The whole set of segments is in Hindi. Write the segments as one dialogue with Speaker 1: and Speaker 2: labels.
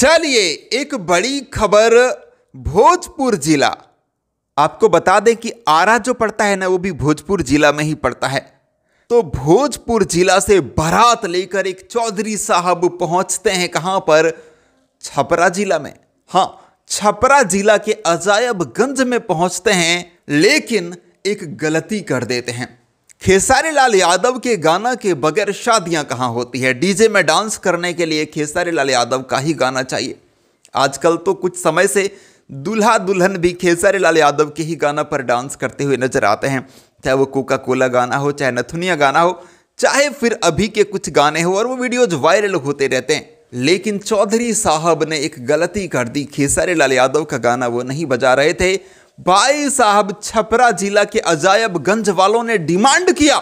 Speaker 1: चलिए एक बड़ी खबर भोजपुर जिला आपको बता दें कि आरा जो पड़ता है ना वो भी भोजपुर जिला में ही पड़ता है तो भोजपुर जिला से बारात लेकर एक चौधरी साहब पहुंचते हैं कहां पर छपरा जिला में हाँ छपरा जिला के अजायबगंज में पहुंचते हैं लेकिन एक गलती कर देते हैं खेसारी लाल यादव के गाना के बगैर शादियां कहाँ होती है डीजे में डांस करने के लिए खेसारी लाल यादव का ही गाना चाहिए आजकल तो कुछ समय से दुल्हा दुल्हन भी खेसारी लाल यादव के ही गाना पर डांस करते हुए नजर आते हैं चाहे वो कोका कोला गाना हो चाहे नथुनिया गाना हो चाहे फिर अभी के कुछ गाने हो और वो वीडियोज वायरल होते रहते हैं लेकिन चौधरी साहब ने एक गलती कर दी खेसारी लाल यादव का गाना वो नहीं बजा रहे थे भाई साहब छपरा जिला के अजायबगंज वालों ने डिमांड किया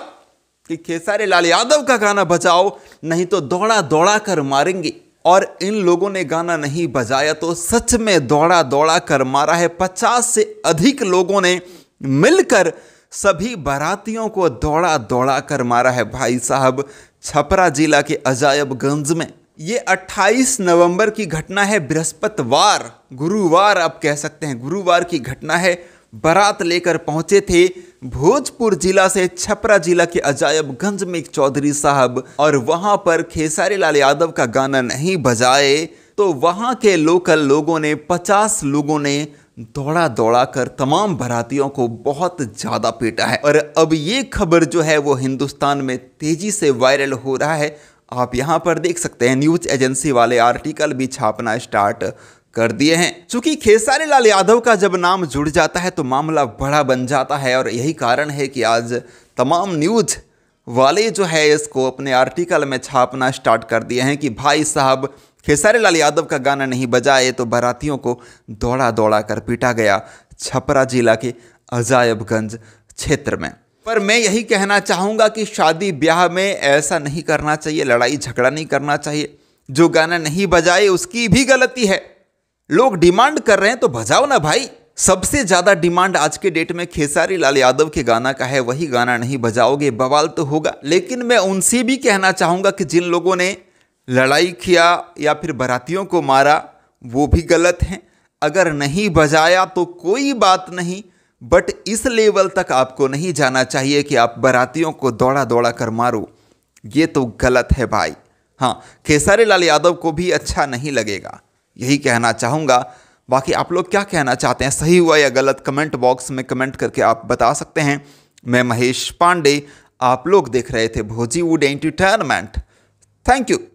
Speaker 1: कि खेसारी लाल यादव का गाना बजाओ नहीं तो दौड़ा दौड़ा कर मारेंगे और इन लोगों ने गाना नहीं बजाया तो सच में दौड़ा दौड़ा कर मारा है पचास से अधिक लोगों ने मिलकर सभी बारातियों को दौड़ा दौड़ा कर मारा है भाई साहब छपरा जिला के अजायबगंज में ये 28 नवंबर की घटना है बृहस्पतिवार गुरुवार आप कह सकते हैं गुरुवार की घटना है बारात लेकर पहुंचे थे भोजपुर जिला से छपरा जिला के अजायबगंज में एक चौधरी साहब और वहां पर खेसारी लाल यादव का गाना नहीं बजाए तो वहां के लोकल लोगों ने 50 लोगों ने दौड़ा दौड़ा कर तमाम बरातियों को बहुत ज़्यादा पीटा है और अब ये खबर जो है वो हिंदुस्तान में तेज़ी से वायरल हो रहा है आप यहाँ पर देख सकते हैं न्यूज एजेंसी वाले आर्टिकल भी छापना स्टार्ट कर दिए हैं चूंकि खेसारी लाल यादव का जब नाम जुड़ जाता है तो मामला बड़ा बन जाता है और यही कारण है कि आज तमाम न्यूज वाले जो है इसको अपने आर्टिकल में छापना स्टार्ट कर दिए हैं कि भाई साहब खेसारी लाल यादव का गाना नहीं बजाए तो बारातियों को दौड़ा दौड़ा कर पीटा गया छपरा जिला के अजायबगंज क्षेत्र में पर मैं यही कहना चाहूँगा कि शादी ब्याह में ऐसा नहीं करना चाहिए लड़ाई झगड़ा नहीं करना चाहिए जो गाना नहीं बजाए उसकी भी गलती है लोग डिमांड कर रहे हैं तो बजाओ ना भाई सबसे ज़्यादा डिमांड आज के डेट में खेसारी लाल यादव के गाना का है वही गाना नहीं बजाओगे बवाल तो होगा लेकिन मैं उनसे भी कहना चाहूँगा कि जिन लोगों ने लड़ाई किया या फिर बरातियों को मारा वो भी गलत हैं अगर नहीं बजाया तो कोई बात नहीं बट इस लेवल तक आपको नहीं जाना चाहिए कि आप बरातियों को दौड़ा दौड़ा कर मारो ये तो गलत है भाई हाँ खेसारी लाल यादव को भी अच्छा नहीं लगेगा यही कहना चाहूँगा बाकी आप लोग क्या कहना चाहते हैं सही हुआ या गलत कमेंट बॉक्स में कमेंट करके आप बता सकते हैं मैं महेश पांडे आप लोग देख रहे थे भोजी वुड एंटरटेनमेंट थैंक यू